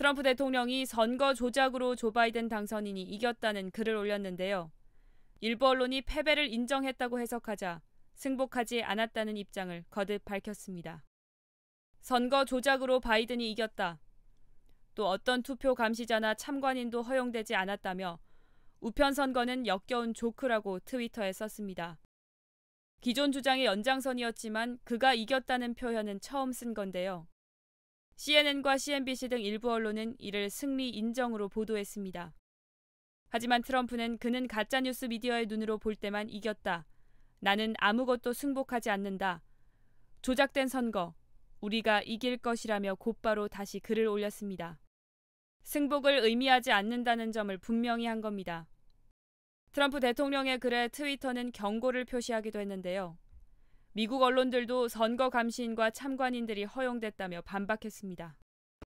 트럼프 대통령이 선거 조작으로 조 바이든 당선인이 이겼다는 글을 올렸는데요. 일부 언론이 패배를 인정했다고 해석하자 승복하지 않았다는 입장을 거듭 밝혔습니다. 선거 조작으로 바이든이 이겼다. 또 어떤 투표 감시자나 참관인도 허용되지 않았다며 우편 선거는 역겨운 조크라고 트위터에 썼습니다. 기존 주장의 연장선이었지만 그가 이겼다는 표현은 처음 쓴 건데요. CNN과 CNBC 등 일부 언론은 이를 승리 인정으로 보도했습니다. 하지만 트럼프는 그는 가짜뉴스 미디어의 눈으로 볼 때만 이겼다. 나는 아무것도 승복하지 않는다. 조작된 선거, 우리가 이길 것이라며 곧바로 다시 글을 올렸습니다. 승복을 의미하지 않는다는 점을 분명히 한 겁니다. 트럼프 대통령의 글에 트위터는 경고를 표시하기도 했는데요. 미국 언론들도 선거 감시인과 참관인들이 허용됐다며 반박했습니다.